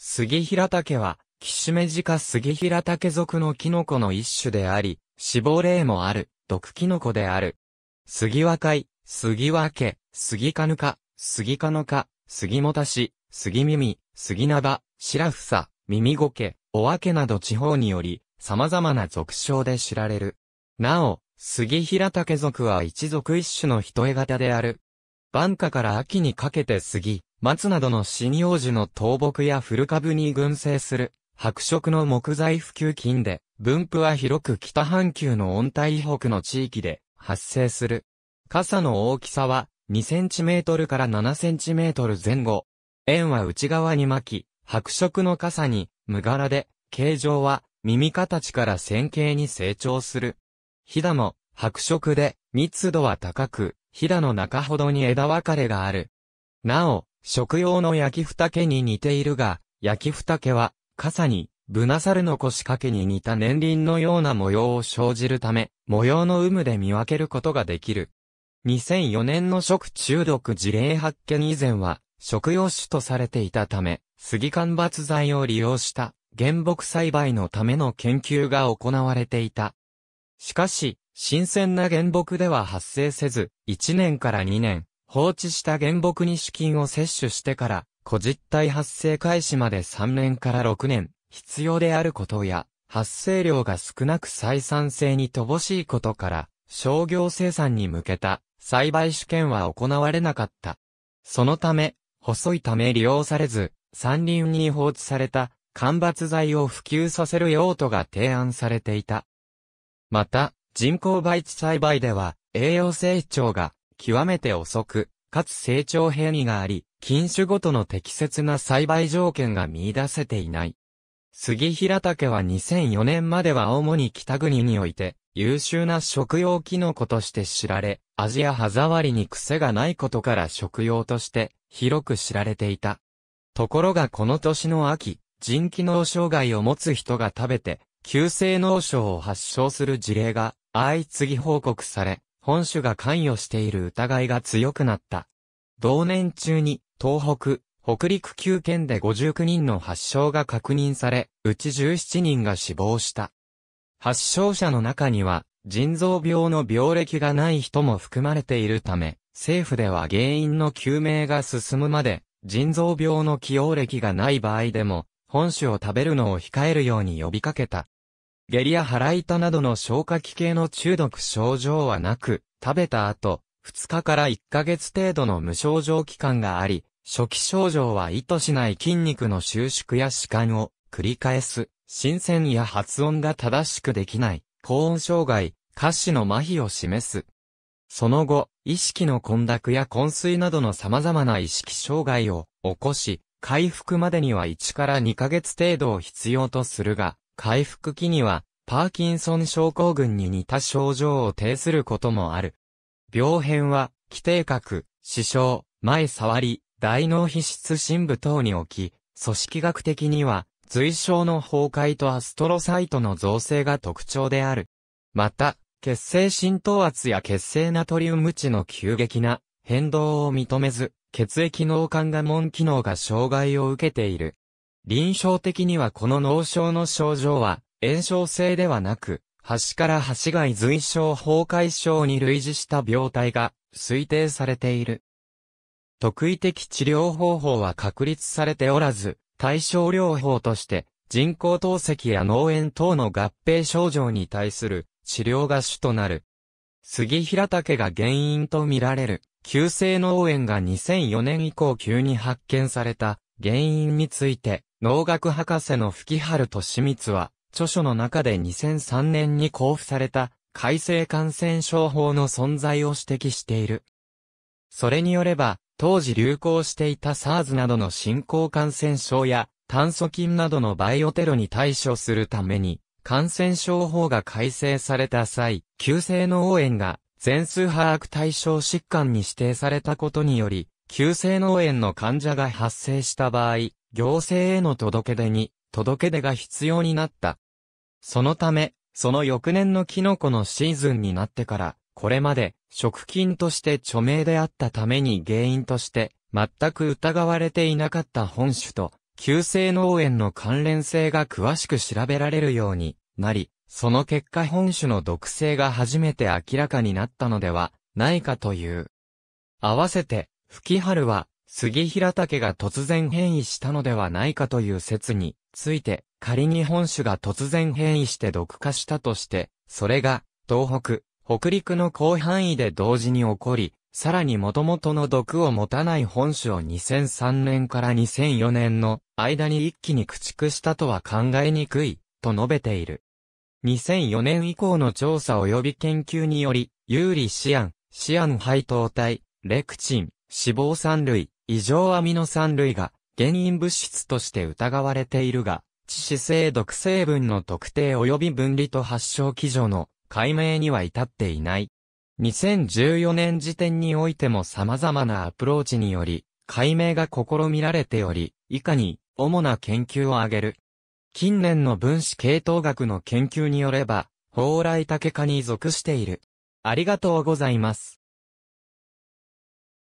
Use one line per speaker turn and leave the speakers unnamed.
杉平竹は、キシメジカ杉平竹属のキノコの一種であり、死亡例もある、毒キノコである。杉和会、杉和家、杉カぬか、杉カのか、杉もたし、杉耳、杉縄、白房、耳ごけ、おわけなど地方により、様々な俗称で知られる。なお、杉平竹属は一族一種の一重型である。晩夏から秋にかけて杉、松などの針葉樹の倒木や古株に群生する、白色の木材普及菌で、分布は広く北半球の温帯北の地域で発生する。傘の大きさは2センチメートルから7センチメートル前後。円は内側に巻き、白色の傘に無柄で、形状は耳形から線形に成長する。ヒダも白色で密度は高く、ヒダの中ほどに枝分かれがある。なお、食用の焼き二けに似ているが、焼き二けは、傘に、ぶなさるの腰掛けに似た年輪のような模様を生じるため、模様の有無で見分けることができる。2004年の食中毒事例発見以前は、食用種とされていたため、杉間伐材を利用した原木栽培のための研究が行われていた。しかし、新鮮な原木では発生せず、1年から2年、放置した原木に資金を摂取してから、個実体発生開始まで3年から6年、必要であることや、発生量が少なく採算性に乏しいことから、商業生産に向けた栽培試験は行われなかった。そのため、細いため利用されず、山林に放置された間伐材を普及させる用途が提案されていた。また、人工培地栽培では、栄養成長が極めて遅く、かつ成長変異があり、品種ごとの適切な栽培条件が見出せていない。杉平竹は2004年までは主に北国において、優秀な食用キノコとして知られ、味や歯触りに癖がないことから食用として広く知られていた。ところがこの年の秋、人機能障害を持つ人が食べて、急性脳症を発症する事例が相次ぎ報告され、本州が関与している疑いが強くなった。同年中に、東北、北陸9県で59人の発症が確認され、うち17人が死亡した。発症者の中には、腎臓病の病歴がない人も含まれているため、政府では原因の究明が進むまで、腎臓病の起用歴がない場合でも、本種を食べるのを控えるように呼びかけた。下痢や腹痛などの消化器系の中毒症状はなく、食べた後、2日から1ヶ月程度の無症状期間があり、初期症状は意図しない筋肉の収縮や弛緩を繰り返す、新鮮や発音が正しくできない、高音障害、下肢の麻痺を示す。その後、意識の混濁や昏睡などの様々な意識障害を起こし、回復までには1から2ヶ月程度を必要とするが、回復期には、パーキンソン症候群に似た症状を呈することもある。病変は、規定核、死傷、前触り、大脳皮質深部等に起き、組織学的には、髄鞘の崩壊とアストロサイトの造成が特徴である。また、血清浸透圧や血清ナトリウム値の急激な変動を認めず、血液脳管が門機能が障害を受けている。臨床的にはこの脳症の症状は、炎症性ではなく、端から端が随症崩壊症に類似した病態が推定されている。特異的治療方法は確立されておらず、対症療法として人工透析や脳炎等の合併症状に対する治療が主となる。杉平竹が原因とみられる、急性脳炎が2004年以降急に発見された原因について、農学博士の吹春と清光は、著書の中で2003年に交付された、改正感染症法の存在を指摘している。それによれば、当時流行していた SARS などの新興感染症や、炭疽菌などのバイオテロに対処するために、感染症法が改正された際、急性脳炎が全数把握対象疾患に指定されたことにより、急性脳炎の患者が発生した場合、行政への届け出に、届け出が必要になった。そのため、その翌年のキノコのシーズンになってから、これまで、食品として著名であったために原因として、全く疑われていなかった本種と、急性農園の関連性が詳しく調べられるようになり、その結果本種の毒性が初めて明らかになったのではないかという。合わせて、吹春は、杉平竹が突然変異したのではないかという説について、仮に本種が突然変異して毒化したとして、それが、東北、北陸の広範囲で同時に起こり、さらに元々の毒を持たない本種を2003年から2004年の間に一気に駆逐したとは考えにくい、と述べている。2004年以降の調査及び研究により、有利シアン、シアン配糖体、レクチン、脂肪酸類、異常アミノ酸類が原因物質として疑われているが、致死性毒成分の特定及び分離と発症基準の解明には至っていない。2014年時点においても様々なアプローチにより、解明が試みられており、以下に主な研究を挙げる。近年の分子系統学の研究によれば、蓬莱竹科に属している。ありがとうございます。